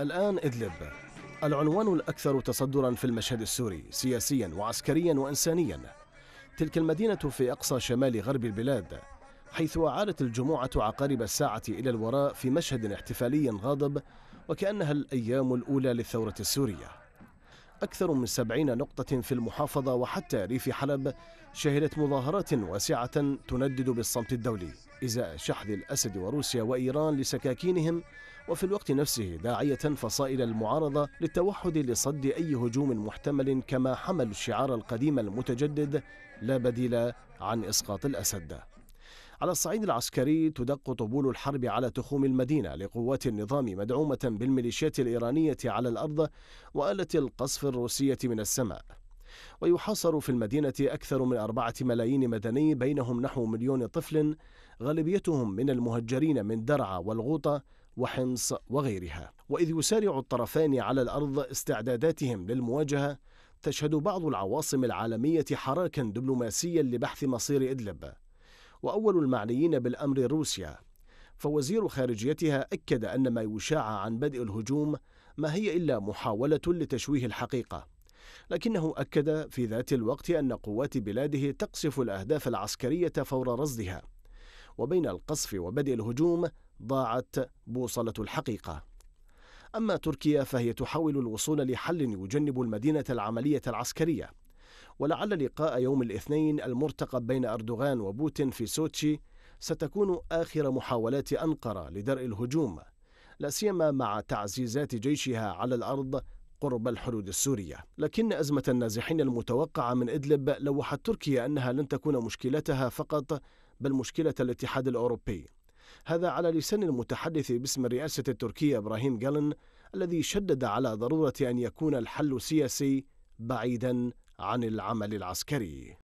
الآن إدلب العنوان الأكثر تصدرا في المشهد السوري سياسيا وعسكريا وإنسانيا تلك المدينة في أقصى شمال غرب البلاد حيث أعادت الجموعة عقارب الساعة إلى الوراء في مشهد احتفالي غاضب وكأنها الأيام الأولى للثورة السورية أكثر من سبعين نقطة في المحافظة وحتى ريف حلب شهدت مظاهرات واسعة تندد بالصمت الدولي إزاء شحذ الأسد وروسيا وإيران لسكاكينهم وفي الوقت نفسه داعية فصائل المعارضة للتوحد لصد أي هجوم محتمل كما حمل الشعار القديم المتجدد لا بديل عن إسقاط الأسد على الصعيد العسكري تدق طبول الحرب على تخوم المدينة لقوات النظام مدعومة بالميليشيات الإيرانية على الأرض وآلة القصف الروسية من السماء ويحاصر في المدينة أكثر من أربعة ملايين مدني بينهم نحو مليون طفل غالبيتهم من المهجرين من درعا والغوطة وحمص وغيرها وإذ يسارع الطرفان على الأرض استعداداتهم للمواجهة تشهد بعض العواصم العالمية حراكا دبلوماسيا لبحث مصير إدلب وأول المعنيين بالأمر روسيا فوزير خارجيتها أكد أن ما يشاع عن بدء الهجوم ما هي إلا محاولة لتشويه الحقيقة لكنه أكد في ذات الوقت أن قوات بلاده تقصف الأهداف العسكرية فور رصدها وبين القصف وبدء الهجوم ضاعت بوصلة الحقيقة أما تركيا فهي تحاول الوصول لحل يجنب المدينة العملية العسكرية ولعل لقاء يوم الاثنين المرتقب بين أردوغان وبوتين في سوتشي ستكون آخر محاولات أنقرة لدرء الهجوم لا سيما مع تعزيزات جيشها على الأرض قرب الحدود السورية لكن أزمة النازحين المتوقعة من إدلب لوحت تركيا أنها لن تكون مشكلتها فقط بل مشكلة الاتحاد الأوروبي هذا على لسان المتحدث باسم الرئاسة التركية إبراهيم جالن الذي شدد على ضرورة أن يكون الحل السياسي بعيدا عن العمل العسكري